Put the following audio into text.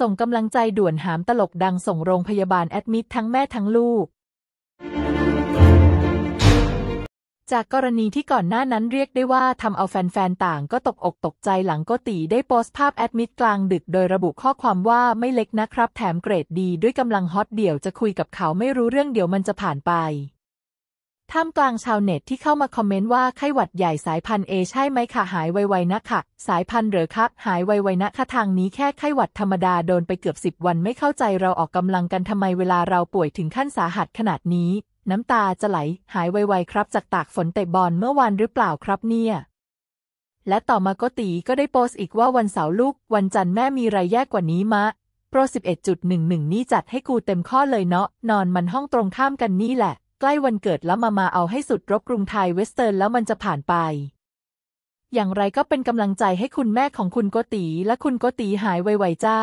ส่งกำลังใจด่วนหามตลกดังส่งโรงพยาบาลแอดมิททั้งแม่ทั้งลูก จากกรณีที่ก่อนหน้านั้นเรียกได้ว่าทำเอาแฟนๆต่างก็ตกอกตกใจหลังโกตีได้โพสต์ภาพแอดมิทกลางดึก โดยระบุข้อความว่าไม่เล็กนะครับแถมเกรดดีด้วยกำลังฮอตเดี่ยวจะคุยกับเขาไม่รู้เรื่องเดี๋ยวมันจะผ่านไปท่ามกลางชาวเน็ตที่เข้ามาคอมเมนต์ว่าไข้หวัดใหญ่สายพันธุ์เอใช่ไหมคะหายไวๆนะคะสายพันธุ์เหรอคะหายไวๆนะคะทางนี้แค่ไข้หวัดธรรมดาโดนไปเกือบสิบวันไม่เข้าใจเราออกกำลังกันทำไมเวลาเราป่วยถึงขั้นสาหัสขนาดนี้ น้ำตาจะไหล หายไวๆครับจากตากฝนเตะบอลเมื่อวานหรือเปล่าครับเนี่ย และต่อมาก็ตีก็ได้โพสต์อีกว่าวันเสาร์ลูก วันจันทร์แม่มีรแย่กว่านี้มะ โปร11.11นี่จัดให้กูเต็มข้อเลยเนาะนอนมันห้องตรงข้ามกันนี่แหละใกล้วันเกิดแล้วมามาเอาให้สุดรบกรุงไทยเวสเทิร์นแล้วมันจะผ่านไป อย่างไรก็เป็นกำลังใจให้คุณแม่ของคุณโกตี และคุณโกตีหายไวๆจ้า